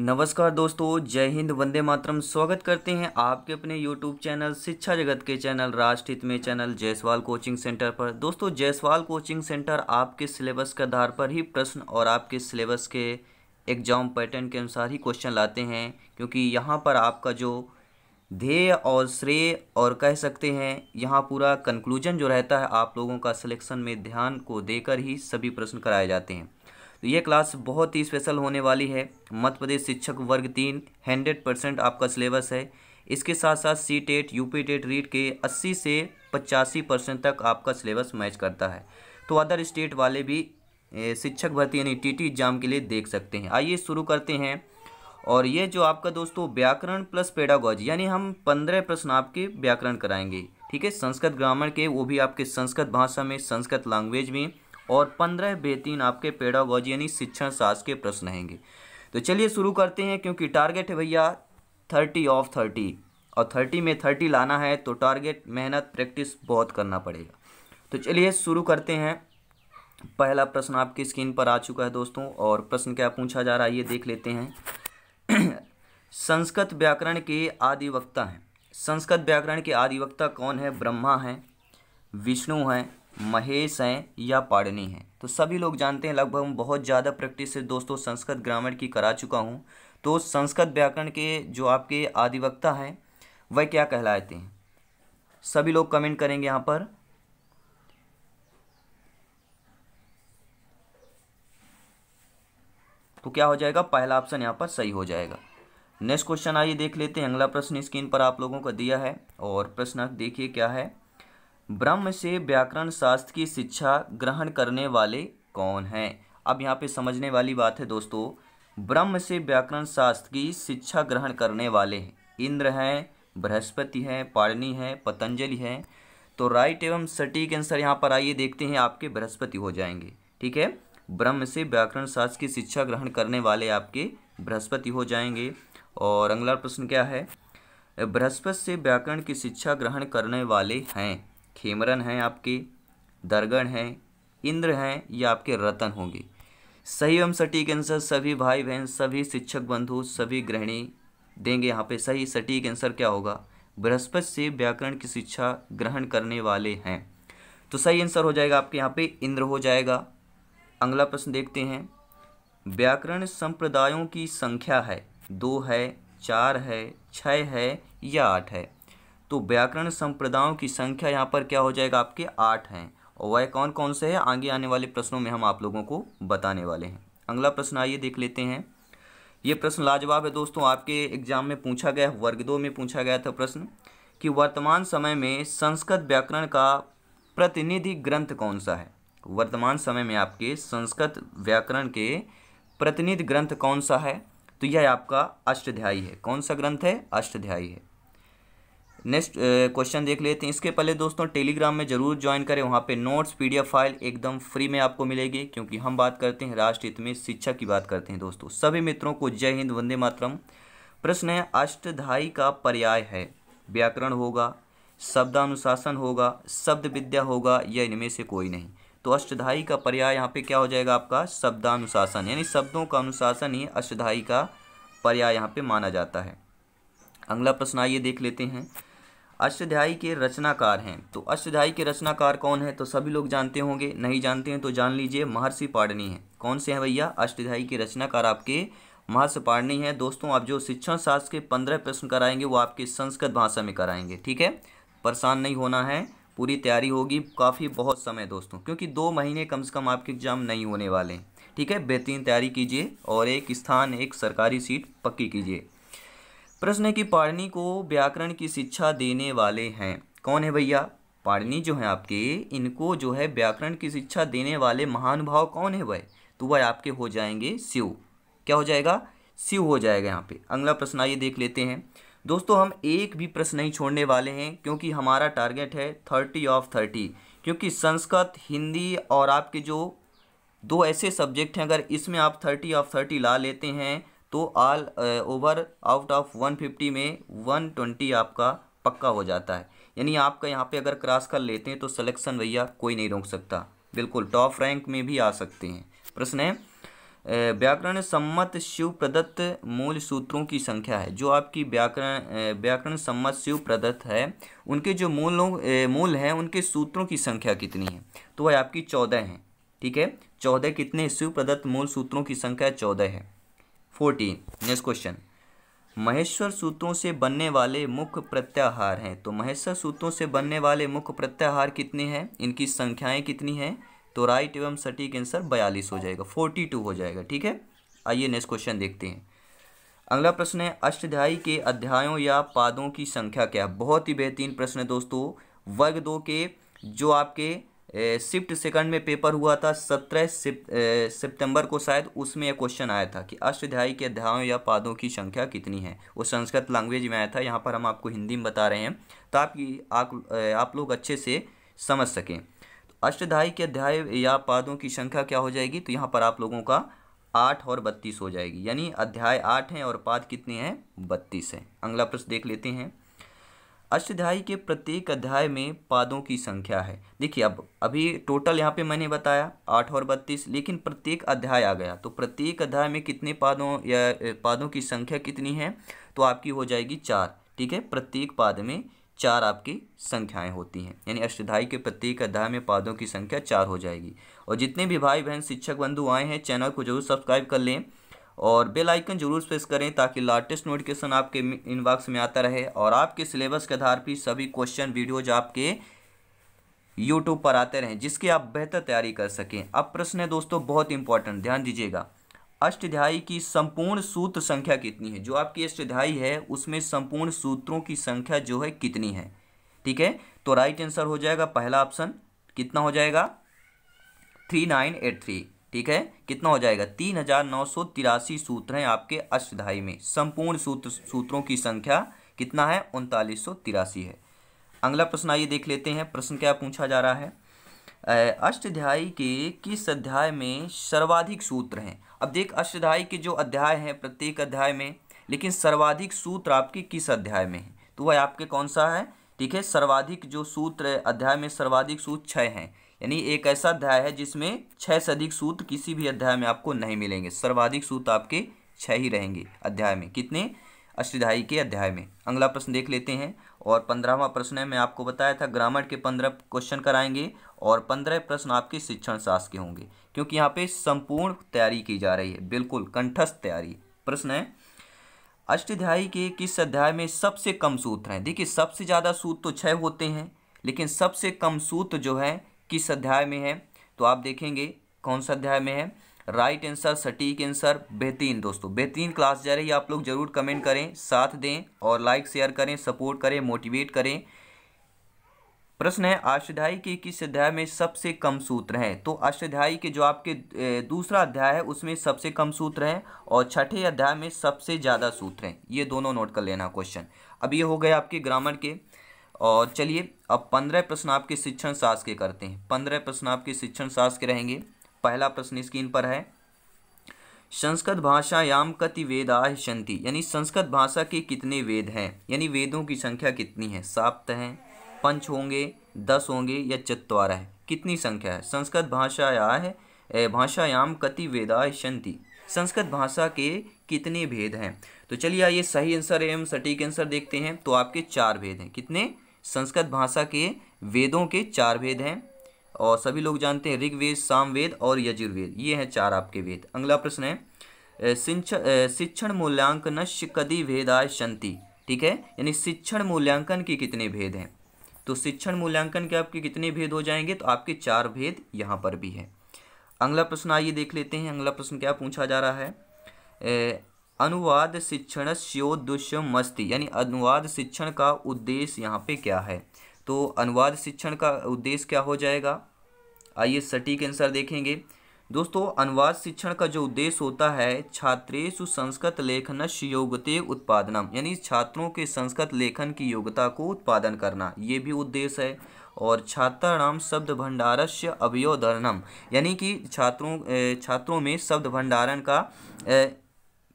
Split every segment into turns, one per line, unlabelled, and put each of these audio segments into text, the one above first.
नमस्कार दोस्तों जय हिंद वंदे मातरम स्वागत करते हैं आपके अपने यूट्यूब चैनल शिक्षा जगत के चैनल राष्ट्रहित में चैनल जयसवाल कोचिंग सेंटर पर दोस्तों जयसवाल कोचिंग सेंटर आपके सिलेबस के आधार पर ही प्रश्न और आपके सिलेबस के एग्जाम पैटर्न के अनुसार ही क्वेश्चन लाते हैं क्योंकि यहाँ पर आपका जो ध्येय और श्रेय और कह सकते हैं यहाँ पूरा कंक्लूजन जो रहता है आप लोगों का सिलेक्शन में ध्यान को देकर ही सभी प्रश्न कराए जाते हैं तो ये क्लास बहुत ही स्पेशल होने वाली है मध्य प्रदेश शिक्षक वर्ग तीन हंड्रेड परसेंट आपका सिलेबस है इसके साथ साथ C TET U P TET REET के अस्सी से पचासी परसेंट तक आपका सिलेबस मैच करता है तो अदर स्टेट वाले भी शिक्षक भर्ती यानी टी टी एग्जाम के लिए देख सकते हैं आइए शुरू करते हैं और ये जो आपका दोस्तों व्याकरण प्लस पेडागॉजी यानी हम पंद्रह प्रश्न आपके व्याकरण कराएंगे ठीक है संस्कृत ग्रामर के वो भी आपके संस्कृत भाषा में संस्कृत लैंग्वेज में और पंद्रह बेहतरीन आपके पेडागॉजी यानी शिक्षण शास्त्र के प्रश्न रहेंगे तो चलिए शुरू करते हैं क्योंकि टारगेट है भैया थर्टी ऑफ थर्टी और थर्टी में थर्टी लाना है तो टारगेट मेहनत प्रैक्टिस बहुत करना पड़ेगा तो चलिए शुरू करते हैं पहला प्रश्न आपकी स्क्रीन पर आ चुका है दोस्तों और प्रश्न क्या पूछा जा रहा है ये देख लेते हैं संस्कृत व्याकरण के आदिवक्ता हैं संस्कृत व्याकरण के आदिवक्ता कौन है ब्रह्मा हैं विष्णु हैं महेश हैं या पाड़नी हैं तो सभी लोग जानते हैं लगभग हम बहुत ज़्यादा प्रैक्टिस से दोस्तों संस्कृत ग्रामर की करा चुका हूँ तो संस्कृत व्याकरण के जो आपके अधिवक्ता हैं वह क्या कहलाते हैं सभी लोग कमेंट करेंगे यहाँ पर तो क्या हो जाएगा पहला ऑप्शन यहाँ पर सही हो जाएगा नेक्स्ट क्वेश्चन आइए देख लेते हैं अगला प्रश्न स्क्रीन पर आप लोगों को दिया है और प्रश्न देखिए क्या है ब्रह्म से व्याकरण शास्त्र की शिक्षा ग्रहण करने वाले कौन हैं अब यहाँ पे समझने वाली बात है दोस्तों ब्रह्म से व्याकरण शास्त्र की शिक्षा ग्रहण करने वाले हैं इंद्र हैं बृहस्पति हैं पाड़नी हैं पतंजलि हैं तो राइट एवं सटीक आंसर यहाँ पर आइए देखते हैं आपके बृहस्पति हो जाएंगे ठीक है ब्रह्म से व्याकरण शास्त्र की शिक्षा ग्रहण करने वाले आपके बृहस्पति हो जाएंगे और अगला प्रश्न क्या है बृहस्पति से व्याकरण की शिक्षा ग्रहण करने वाले हैं खेमरन हैं आपके दरगण हैं इंद्र हैं ये आपके रतन होंगे सही एवं सटीक आंसर सभी भाई बहन सभी शिक्षक बंधु सभी गृहिणी देंगे यहाँ पे सही सटीक आंसर क्या होगा बृहस्पति से व्याकरण की शिक्षा ग्रहण करने वाले हैं तो सही आंसर हो जाएगा आपके यहाँ पे इंद्र हो जाएगा अगला प्रश्न देखते हैं व्याकरण संप्रदायों की संख्या है दो है चार है छः है या आठ है तो व्याकरण संप्रदायों की संख्या यहाँ पर क्या हो जाएगा आपके आठ हैं और वह कौन कौन से हैं आगे आने वाले प्रश्नों में हम आप लोगों को बताने वाले हैं अगला प्रश्न आइए देख लेते हैं ये प्रश्न लाजवाब है दोस्तों आपके एग्जाम में पूछा गया वर्ग दो में पूछा गया था प्रश्न कि वर्तमान समय में संस्कृत व्याकरण का प्रतिनिधि ग्रंथ कौन सा है वर्तमान समय में आपके संस्कृत व्याकरण के प्रतिनिधि ग्रंथ कौन सा है तो यह आपका अष्टध्यायी है कौन सा ग्रंथ है अष्टध्यायी है नेक्स्ट क्वेश्चन देख लेते हैं इसके पहले दोस्तों टेलीग्राम में जरूर ज्वाइन करें वहाँ पे नोट्स पीडीएफ फाइल एकदम फ्री में आपको मिलेगी क्योंकि हम बात करते हैं राष्ट्रहित में शिक्षा की बात करते हैं दोस्तों सभी मित्रों को जय हिंद वंदे मातरम प्रश्न है अष्टधाई का पर्याय है व्याकरण होगा शब्दानुशासन होगा शब्द विद्या होगा या इनमें से कोई नहीं तो अष्टधाई का पर्याय यहाँ पे क्या हो जाएगा आपका शब्दानुशासन यानी शब्दों का अनुशासन ही अष्टधाई का पर्याय यहाँ पे माना जाता है अगला प्रश्न आइए देख लेते हैं अष्टाध्यायी के रचनाकार हैं तो अष्टाध्यायी के रचनाकार कौन है तो सभी लोग जानते होंगे नहीं जानते हैं तो जान लीजिए महर्षि पाड़नी है कौन से हैं भैया अष्टाध्यायी के रचनाकार आपके महर्षि पाड़नी है दोस्तों आप जो शिक्षण शास्त्र के पंद्रह प्रश्न कराएंगे वो आपके संस्कृत भाषा में कराएंगे ठीक है परेशान नहीं होना है पूरी तैयारी होगी काफ़ी बहुत समय दोस्तों क्योंकि दो महीने कम से कम आपके एग्ज़ाम नहीं होने वाले हैं ठीक है बेहतरीन तैयारी कीजिए और एक स्थान एक सरकारी सीट पक्की कीजिए प्रश्न है कि पाणनी को व्याकरण की शिक्षा देने वाले हैं कौन है भैया पाणनी जो है आपके इनको जो है व्याकरण की शिक्षा देने वाले महानुभाव कौन है वह तो वह आपके हो जाएंगे शिव क्या हो जाएगा शिव हो जाएगा यहाँ पे अगला प्रश्न आइए देख लेते हैं दोस्तों हम एक भी प्रश्न नहीं छोड़ने वाले हैं क्योंकि हमारा टारगेट है थर्टी ऑफ थर्टी क्योंकि संस्कृत हिंदी और आपके जो दो ऐसे सब्जेक्ट हैं अगर इसमें आप थर्टी ऑफ थर्टी ला लेते हैं तो आल ओवर आउट ऑफ 150 में 120 आपका पक्का हो जाता है यानी आपका यहाँ पे अगर क्रॉस कर लेते हैं तो सिलेक्शन भैया कोई नहीं रोक सकता बिल्कुल टॉप रैंक में भी आ सकते हैं प्रश्न है uh, व्याकरण सम्मत शिव प्रदत्त मूल सूत्रों की संख्या है जो आपकी व्याकरण uh, व्याकरण सम्मत शिव प्रदत्त है उनके जो मूलों uh, मूल हैं उनके सूत्रों की संख्या कितनी है तो वह आपकी चौदह हैं ठीक है चौदह कितने शिव प्रदत्त मूल सूत्रों की संख्या चौदह है फोर्टीन नेक्स्ट क्वेश्चन महेश्वर सूत्रों से बनने वाले मुख्य प्रत्याहार हैं तो महेश्वर सूत्रों से बनने वाले मुख्य प्रत्याहार कितने हैं इनकी संख्याएं कितनी हैं तो राइट एवं सटीक आंसर बयालीस हो जाएगा फोर्टी टू हो जाएगा ठीक है आइए नेक्स्ट क्वेश्चन देखते हैं अगला प्रश्न है अष्टाध्यायी के अध्यायों या पादों की संख्या क्या है बहुत ही बेहतरीन प्रश्न है दोस्तों वर्ग दो के जो आपके शिफ्ट सेकंड में पेपर हुआ था सत्रह सितंबर को शायद उसमें यह क्वेश्चन आया था कि अष्टाध्यायी के अध्यायों या पादों की संख्या कितनी है वो संस्कृत लैंग्वेज में आया था यहाँ पर हम आपको हिंदी में बता रहे हैं ताकि आप, आप लोग अच्छे से समझ सकें तो अष्टाध्यायी के अध्याय या पादों की संख्या क्या हो जाएगी तो यहाँ पर आप लोगों का आठ और बत्तीस हो जाएगी यानी अध्याय आठ हैं और पाद कितने हैं बत्तीस हैं अगला प्रश्न देख लेते हैं अष्टाध्यायी के प्रत्येक अध्याय में पादों की संख्या है देखिए अब अभी टोटल यहाँ पे मैंने बताया आठ और बत्तीस लेकिन प्रत्येक अध्याय आ गया तो प्रत्येक अध्याय में कितने पादों या पादों की संख्या कितनी है तो आपकी हो जाएगी चार ठीक है प्रत्येक पाद में चार आपकी संख्याएं होती हैं यानी अष्टाध्यायी के प्रत्येक अध्याय में पादों की संख्या चार हो जाएगी और जितने भी भाई बहन शिक्षक बंधु आए हैं चैनल को जरूर सब्सक्राइब कर लें और बेल आइकन जरूर प्रेस करें ताकि लाटेस्ट नोटिफिकेशन आपके इनबॉक्स में आता रहे और आपके सिलेबस के आधार पर सभी क्वेश्चन वीडियोज आपके यूट्यूब पर आते रहें जिसकी आप बेहतर तैयारी कर सकें अब प्रश्न है दोस्तों बहुत इंपॉर्टेंट ध्यान दीजिएगा अष्टाध्यायी की संपूर्ण सूत्र संख्या कितनी है जो आपकी अष्टाध्यायी है उसमें संपूर्ण सूत्रों की संख्या जो है कितनी है ठीक है तो राइट आंसर हो जाएगा पहला ऑप्शन कितना हो जाएगा थ्री नाइन एट थ्री ठीक है कितना हो जाएगा तीन हजार नौ सौ तिरासी सूत्र हैं आपके अष्टधाई में संपूर्ण सूत्र सूत्रों की संख्या कितना है उनतालीस सौ तिरासी है अगला प्रश्न आइए देख लेते हैं प्रश्न क्या पूछा जा रहा है अष्टध्यायी के किस अध्याय में सर्वाधिक सूत्र हैं अब देख अष्टध्याय के जो अध्याय हैं प्रत्येक अध्याय में लेकिन सर्वाधिक सूत्र आपके किस अध्याय में है तो वह आपके कौन सा है ठीक है सर्वाधिक जो सूत्र अध्याय में सर्वाधिक सूत्र छः हैं यानी एक ऐसा अध्याय है जिसमें छः से अधिक सूत्र किसी भी अध्याय में आपको नहीं मिलेंगे सर्वाधिक सूत्र आपके छः ही रहेंगे अध्याय में कितने अष्टाध्यायी के अध्याय में अगला प्रश्न देख लेते हैं और पंद्रहवा प्रश्न है मैं आपको बताया था ग्रामर के पंद्रह क्वेश्चन कराएंगे और पंद्रह प्रश्न आपके शिक्षण शास्त्र के होंगे क्योंकि यहाँ पे संपूर्ण तैयारी की जा रही है बिल्कुल कंठस्थ तैयारी प्रश्न है अष्टाध्यायी के किस अध्याय में सबसे कम सूत्र हैं देखिए सबसे ज़्यादा सूत्र तो छः होते हैं लेकिन सबसे कम सूत्र जो है किस अध्याय में है तो आप देखेंगे कौन सा अध्याय में है राइट आंसर सटीक आंसर बेहतरीन दोस्तों बेहतरीन क्लास जा रही है आप लोग जरूर कमेंट करें साथ दें और लाइक शेयर करें सपोर्ट करें मोटिवेट करें प्रश्न है अष्टाध्यायी के किस अध्याय में सबसे कम सूत्र हैं तो अष्टाध्यायी के जो आपके दूसरा अध्याय है उसमें सबसे कम सूत्र हैं और छठे अध्याय में सबसे ज़्यादा सूत्र हैं ये दोनों नोट कर लेना क्वेश्चन अब ये हो गए आपके ग्रामर के और चलिए अब पंद्रह प्रश्न आपके शिक्षण शास्त्र के करते हैं पंद्रह प्रश्न आपके शिक्षण शास्त्र के रहेंगे पहला प्रश्न स्क्रीन पर है संस्कृत भाषायाम कति वेदा शंति यानी संस्कृत भाषा के कितने वेद हैं यानी वेदों की संख्या कितनी है साप्त हैं पंच होंगे दस होंगे या चतवार है कितनी संख्या है संस्कृत भाषाया है भाषायाम कति वेदा शंति संस्कृत भाषा के कितने भेद हैं तो चलिए आइए सही आंसर एवं सटीक आंसर देखते हैं तो आपके चार भेद हैं कितने संस्कृत भाषा के वेदों के चार वेद हैं और सभी लोग जानते हैं ऋग्वेद सामवेद और यजुर्वेद ये हैं चार आपके वेद अगला प्रश्न है शिक्षण मूल्यांकन कदि भेदाय शांति ठीक है यानी शिक्षण मूल्यांकन के कितने भेद हैं तो शिक्षण मूल्यांकन के आपके कितने भेद हो जाएंगे तो आपके चार भेद यहाँ पर भी हैं अगला प्रश्न आइए देख लेते हैं अगला प्रश्न क्या पूछा जा रहा है अनुवाद शिक्षण मस्ती यानी अनुवाद शिक्षण का उद्देश्य यहाँ पे क्या है तो अनुवाद शिक्षण का उद्देश्य क्या हो जाएगा आइए सटीक आंसर देखेंगे दोस्तों अनुवाद शिक्षण का जो उद्देश्य होता है छात्रेश संस्कृत लेखन योग्यते उत्पादनम यानी छात्रों के संस्कृत लेखन की योग्यता को उत्पादन करना ये भी उद्देश्य है और छात्राणाम शब्द भंडारस्य अवयोधरणम यानी कि छात्रों छात्रों में शब्द भंडारण का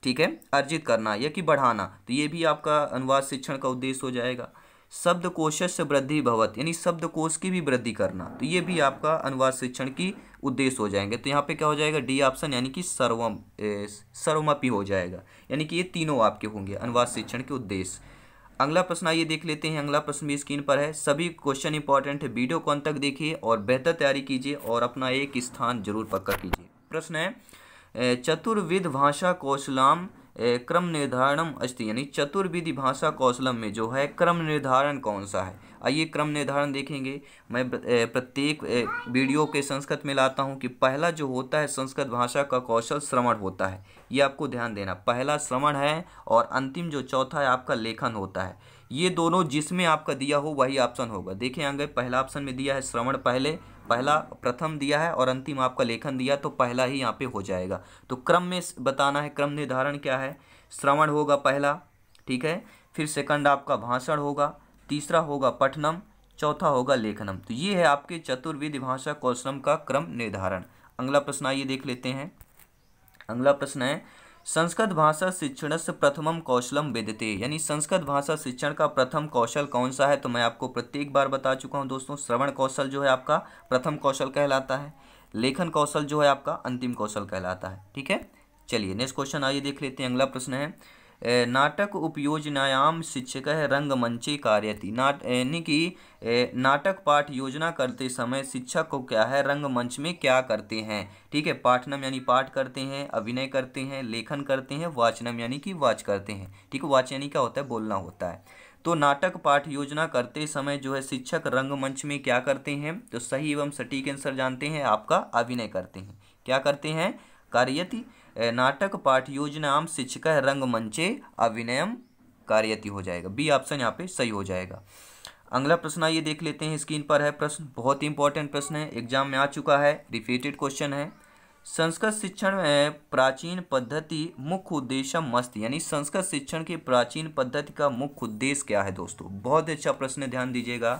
ठीक है अर्जित करना या कि बढ़ाना तो ये भी आपका अनुवाद शिक्षण का उद्देश्य हो जाएगा शब्द कोशस से वृद्धि भवत यानी शब्द कोश की भी वृद्धि करना तो ये भी आपका अनुवाद शिक्षण की उद्देश्य हो जाएंगे तो यहाँ पे क्या हो जाएगा डी ऑप्शन यानी कि सर्वम सर्वमपी हो जाएगा यानी कि ये तीनों आपके होंगे अनुवाद शिक्षण के उद्देश्य अगला प्रश्न आइए देख लेते हैं अगला प्रश्न भी स्क्रीन पर है सभी क्वेश्चन इंपॉर्टेंट है वीडियो कौन तक देखिए और बेहतर तैयारी कीजिए और अपना एक स्थान जरूर पक्का कीजिए प्रश्न है चतुर्विध भाषा कौशलाम क्रम निर्धारणम अस्ति यानी चतुर्विधि भाषा कौशलम में जो है क्रम निर्धारण कौन सा है आइए क्रम निर्धारण देखेंगे मैं प्रत्येक वीडियो के संस्कृत में लाता हूँ कि पहला जो होता है संस्कृत भाषा का कौशल श्रवण होता है ये आपको ध्यान देना पहला श्रवण है और अंतिम जो चौथा है आपका लेखन होता है ये दोनों जिसमें आपका दिया हो वही ऑप्शन होगा देखें आगे पहला ऑप्शन में दिया है श्रवण पहले पहला प्रथम दिया है और अंतिम आपका लेखन दिया तो पहला ही यहाँ पे हो जाएगा तो क्रम में बताना है क्रम निर्धारण क्या है श्रवण होगा पहला ठीक है फिर सेकंड आपका भाषण होगा तीसरा होगा पठनम चौथा होगा लेखनम तो ये है आपके चतुर्विध भाषा कौशलम का क्रम निर्धारण अगला प्रश्न आइए देख लेते हैं अगला प्रश्न है संस्कृत भाषा शिक्षण से प्रथमम कौशलम वेदते यानी संस्कृत भाषा शिक्षण का प्रथम कौशल कौन सा है तो मैं आपको प्रत्येक बार बता चुका हूँ दोस्तों श्रवण कौशल जो है आपका प्रथम कौशल कहलाता है लेखन कौशल जो है आपका अंतिम कौशल कहलाता है ठीक है चलिए नेक्स्ट क्वेश्चन आइए देख लेते हैं अगला प्रश्न है नाटक उपयोजनायाम शिक्षक है रंगमंचे कार्यति नाट यानी कि नाटक पाठ योजना करते समय शिक्षक को क्या है रंगमंच में क्या करते हैं ठीक है पाठनम यानी पाठ करते हैं अभिनय करते हैं लेखन करते हैं वाचनम यानी कि वाच करते हैं ठीक है वाच यानी क्या होता है बोलना होता है तो नाटक पाठ योजना करते समय जो है शिक्षक रंगमंच में क्या करते हैं तो सही एवं सटीक आंसर जानते हैं आपका अभिनय करते हैं क्या करते हैं कार्यति नाटक पाठ योजना आम शिक्षिका मंचे अभिनयम कार्यति हो जाएगा बी ऑप्शन यहाँ पे सही हो जाएगा अगला प्रश्न ये देख लेते हैं स्क्रीन पर है प्रश्न बहुत ही इंपॉर्टेंट प्रश्न है एग्जाम में आ चुका है रिपीटेड क्वेश्चन है संस्कृत शिक्षण में प्राचीन पद्धति मुख्य उद्देश्य मस्त यानी संस्कृत शिक्षण की प्राचीन पद्धति का मुख्य उद्देश्य क्या है दोस्तों बहुत अच्छा प्रश्न ध्यान दीजिएगा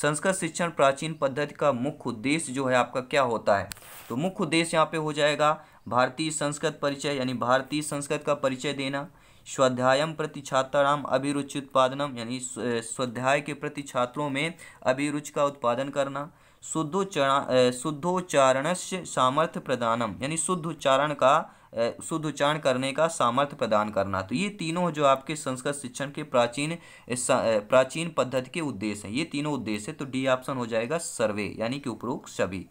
संस्कृत शिक्षण प्राचीन पद्धति का मुख्य उद्देश्य जो है आपका क्या होता है तो मुख्य उद्देश्य यहाँ पे हो जाएगा भारतीय संस्कृत परिचय यानी भारतीय संस्कृत का परिचय देना स्वाध्यायम प्रति छात्राराम अभिरुचि उत्पादनम यानी स्वाध्याय के प्रति छात्रों में अभिरुचि का उत्पादन करना शुद्धोच्चारण शुद्धोच्चारण से सामर्थ्य प्रदानम यानी शुद्ध उच्चारण का शुद्ध उच्चारण करने का सामर्थ्य प्रदान करना तो ये तीनों जो आपके संस्कृत शिक्षण के प्राचीन प्राचीन पद्धति के उद्देश्य हैं ये तीनों उद्देश्य तो डी ऑप्शन हो जाएगा सर्वे यानी कि उपरोक्त सभी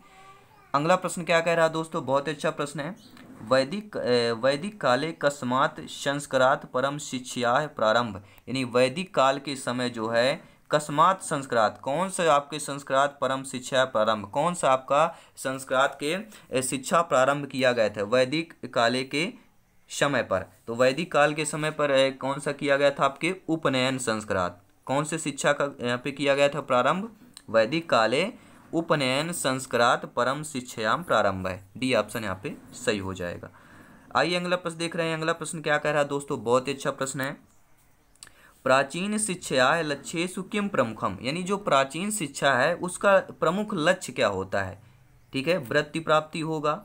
अगला प्रश्न क्या कह रहा है दोस्तों बहुत अच्छा प्रश्न है वैदिक वैदिक काले कस्मात संस्कृत परम शिक्षा प्रारंभ यानी वैदिक काल के समय जो है कस्मात संस्कृत कौन सा आपके संस्कृत परम शिक्षा प्रारंभ कौन सा आपका संस्कृत के शिक्षा प्रारंभ किया गया था वैदिक काले के समय पर तो वैदिक काल के समय पर कौन सा किया गया था आपके उपनयन संस्कृत कौन से शिक्षा का यहाँ पे किया गया था प्रारंभ वैदिक काले उपनयन संस्कृत परम शिक्षायाम प्रारंभ है डी ऑप्शन यहाँ पे सही हो जाएगा आइए अगला प्रश्न देख रहे हैं अगला प्रश्न क्या कह रहा है दोस्तों बहुत ही अच्छा प्रश्न है प्राचीन शिक्षा लक्ष्य किम प्रमुखम यानी जो प्राचीन शिक्षा है उसका प्रमुख लक्ष्य क्या होता है ठीक है वृत्ति प्राप्ति होगा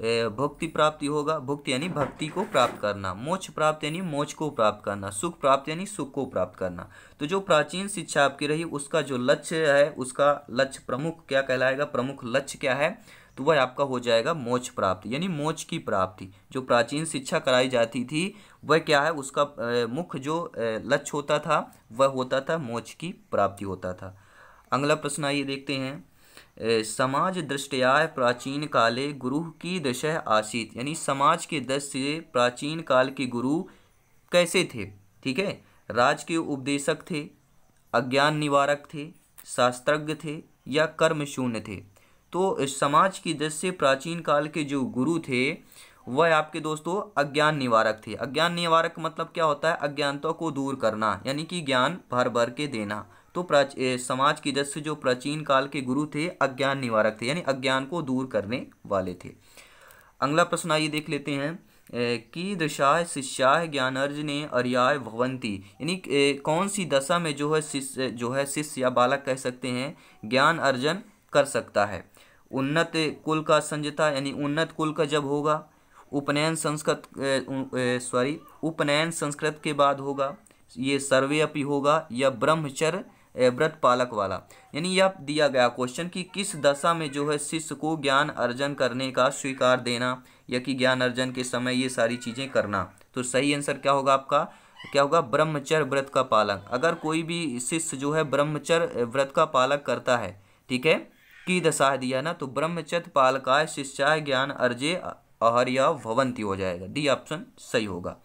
भक्ति प्राप्ति होगा भक्ति यानी भक्ति को प्राप्त करना मोक्ष प्राप्त यानी मोक्ष को प्राप्त करना सुख प्राप्त यानी सुख को प्राप्त करना तो जो प्राचीन शिक्षा आपकी रही उसका जो लक्ष्य है उसका लक्ष्य प्रमुख क्या कहलाएगा प्रमुख लक्ष्य क्या है तो वह आपका हो जाएगा मोक्ष प्राप्ति यानी मोक्ष की प्राप्ति जो प्राचीन शिक्षा कराई जाती थी वह क्या है उसका मुख्य जो लक्ष्य होता था वह होता था मोक्ष की प्राप्ति होता था अगला प्रश्न आइए देखते हैं समाज दृष्टया प्राचीन काले गुरु की दशा आसीत यानी समाज के दस से प्राचीन काल के गुरु कैसे थे ठीक है राज के उपदेशक थे अज्ञान निवारक थे शास्त्रज्ञ थे या कर्म शून्य थे तो इस समाज की दृष्टि से प्राचीन काल के जो गुरु थे वह आपके दोस्तों अज्ञान निवारक थे अज्ञान निवारक मतलब क्या होता है अज्ञानता को दूर करना यानी कि ज्ञान भर भर के देना तो समाज के जस जो प्राचीन काल के गुरु थे अज्ञान निवारक थे यानी अज्ञान को दूर करने वाले थे अगला प्रश्न आइए देख लेते हैं की दशा शिष्याह ने अर्याय भवंती यानी कौन सी दशा में जो है शिष्य जो है शिष्य या बालक कह सकते हैं ज्ञान अर्जन कर सकता है उन्नत कुल का संजता यानी उन्नत कुल का जब होगा उपनयन संस्कृत सॉरी उपनयन संस्कृत के बाद होगा ये सर्वे अपि होगा या ब्रह्मचर्य व्रत पालक वाला यानी यह दिया गया क्वेश्चन कि किस दशा में जो है शिष्य को ज्ञान अर्जन करने का स्वीकार देना या कि ज्ञान अर्जन के समय ये सारी चीज़ें करना तो सही आंसर क्या होगा आपका क्या होगा ब्रह्मचर्य व्रत का पालन अगर कोई भी शिष्य जो है ब्रह्मचर्य व्रत का पालक करता है ठीक है की दशा दिया ना तो ब्रह्मचर्य पालकाय शिष्याय ज्ञान अर्जे अहर्य भवंती हो जाएगा डी ऑप्शन सही होगा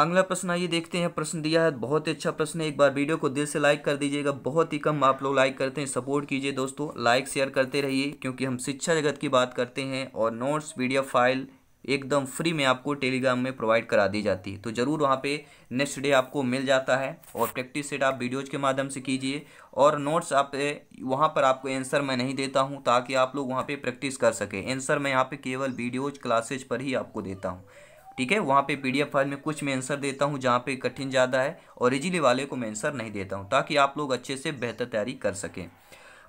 अगला प्रश्न आइए देखते हैं प्रश्न दिया है बहुत ही अच्छा प्रश्न है एक बार वीडियो को दिल से लाइक कर दीजिएगा बहुत ही कम आप लोग लाइक करते हैं सपोर्ट कीजिए दोस्तों लाइक शेयर करते रहिए क्योंकि हम शिक्षा जगत की बात करते हैं और नोट्स वीडियो फाइल एकदम फ्री में आपको टेलीग्राम में प्रोवाइड करा दी जाती है तो ज़रूर वहाँ पे नेक्स्ट डे आपको मिल जाता है और प्रैक्टिस सेट आप वीडियोज के माध्यम से कीजिए और नोट्स आप वहाँ पर आपको आंसर मैं नहीं देता हूँ ताकि आप लोग वहाँ पे प्रैक्टिस कर सकें आंसर मैं यहाँ पे केवल वीडियोज क्लासेज पर ही आपको देता हूँ ठीक है वहाँ पे पीडीएफ फाइल में कुछ मैं आंसर देता हूँ जहाँ पे कठिन ज़्यादा है और इजीली वाले को मैं आंसर नहीं देता हूँ ताकि आप लोग अच्छे से बेहतर तैयारी कर सकें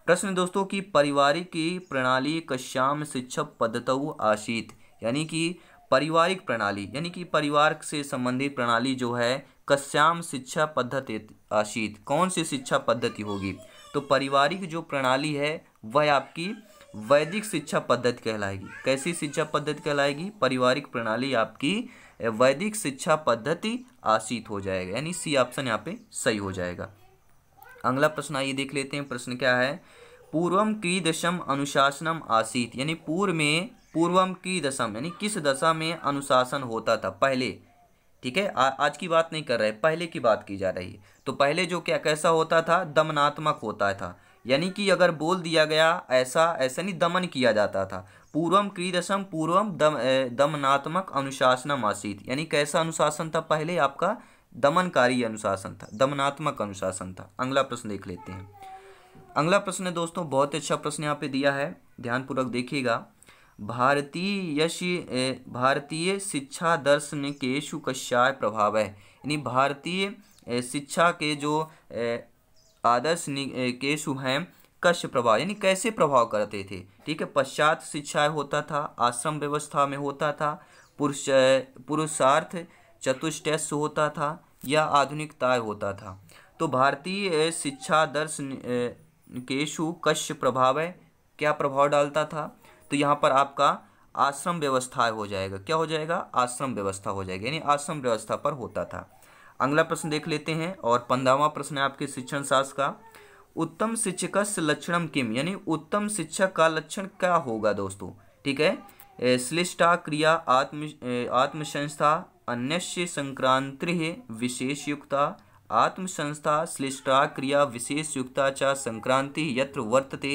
प्रश्न दोस्तों की पारिवारिक की प्रणाली कश्याम शिक्षा पद्धतु आशीत यानी कि पारिवारिक प्रणाली यानी कि परिवार से संबंधित प्रणाली जो है कश्याम शिक्षा पद्धति आशीत कौन सी शिक्षा पद्धति होगी तो पारिवारिक जो प्रणाली है वह आपकी वैदिक शिक्षा पद्धति कहलाएगी कैसी शिक्षा पद्धति कहलाएगी पारिवारिक प्रणाली आपकी वैदिक शिक्षा पद्धति आशित हो जाएगा यानी सी ऑप्शन यहाँ पे सही हो जाएगा अगला प्रश्न आइए देख लेते हैं प्रश्न क्या है पूर्वम की दशम अनुशासनम आसित यानी पूर्व में पूर्वम की दशम यानी किस दशा में अनुशासन होता था पहले ठीक है आज की बात नहीं कर रहे पहले की बात की जा रही है तो पहले जो क्या कैसा होता था दमनात्मक होता था यानी कि अगर बोल दिया गया ऐसा ऐसा नहीं दमन किया जाता था पूर्वम क्रीदशम पूर्वम दम दमनात्मक अनुशासनम आसित यानी कैसा अनुशासन था पहले आपका दमनकारी अनुशासन था दमनात्मक अनुशासन था अगला प्रश्न देख लेते हैं अगला प्रश्न दोस्तों बहुत अच्छा प्रश्न यहाँ पे दिया है ध्यानपूर्वक देखिएगा भारतीय भारतीय शिक्षा दर्शन के सुकश्याय प्रभाव है यानी भारतीय शिक्षा के जो आदर्श केशु हैं कश्य प्रभाव यानी कैसे प्रभाव करते थे ठीक है पश्चात शिक्षा होता था आश्रम व्यवस्था में होता था पुरुष पुरुषार्थ चतुष्टैस होता था या आधुनिकताय होता था तो भारतीय शिक्षा दर्श केशु कश्य प्रभाव है क्या प्रभाव डालता था तो यहाँ पर आपका आश्रम व्यवस्था हो जाएगा क्या हो जाएगा आश्रम व्यवस्था हो जाएगी यानी आश्रम व्यवस्था पर होता था अगला प्रश्न देख लेते हैं और पंद्रहवा प्रश्न है आपके शिक्षण शास्त्र का उत्तम शिक्षक लक्षणम किम यानी उत्तम शिक्षक का लक्षण क्या होगा दोस्तों ठीक है श्लिष्टा क्रिया आत्म आत्मसंस्था अन्य संक्रांत विशेष युक्ता आत्मसंस्था श्लिष्टा क्रिया विशेष युक्ता चा संक्रांति यत्र वर्तते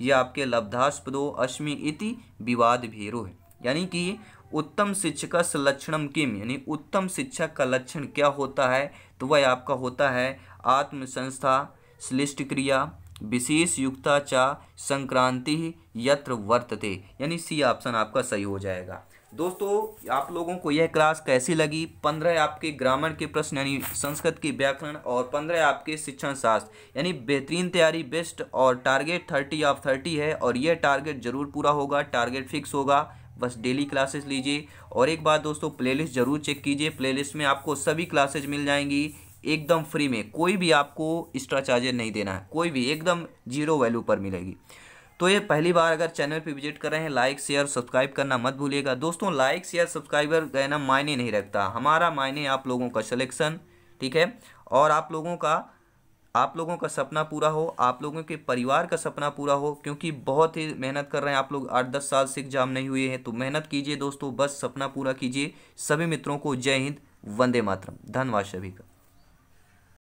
यह आपके लब्धास्पदो अश्मि इति विवाद भेरो है यानी कि उत्तम शिक्षक लक्षणम किम यानी उत्तम शिक्षक का लक्षण क्या होता है तो वह आपका होता है आत्मसंस्था श्लिष्ट क्रिया विशेष युक्ता चा संक्रांति यत्र वर्तते यानी सी ऑप्शन आपका सही हो जाएगा दोस्तों आप लोगों को यह क्लास कैसी लगी पंद्रह आपके ग्रामर के प्रश्न यानी संस्कृत के व्याकरण और पंद्रह आपके शिक्षण शास्त्र यानी बेहतरीन तैयारी बेस्ट और टारगेट थर्टी ऑफ थर्टी है और यह टारगेट जरूर पूरा होगा टारगेट फिक्स होगा बस डेली क्लासेस लीजिए और एक बार दोस्तों प्लेलिस्ट ज़रूर चेक कीजिए प्लेलिस्ट में आपको सभी क्लासेज मिल जाएंगी एकदम फ्री में कोई भी आपको एक्स्ट्रा चार्जेज नहीं देना है कोई भी एकदम जीरो वैल्यू पर मिलेगी तो ये पहली बार अगर चैनल पे विजिट कर रहे हैं लाइक शेयर सब्सक्राइब करना मत भूलिएगा दोस्तों लाइक शेयर सब्सक्राइबर कहना मायने नहीं रखता हमारा मायने आप लोगों का सलेक्शन ठीक है और आप लोगों का आप लोगों का सपना पूरा हो आप लोगों के परिवार का सपना पूरा हो क्योंकि बहुत ही मेहनत कर रहे हैं आप लोग आठ दस साल से एग्जाम नहीं हुए हैं तो मेहनत कीजिए दोस्तों बस सपना पूरा कीजिए सभी मित्रों को जय हिंद वंदे मातरम धन्यवाद सभी का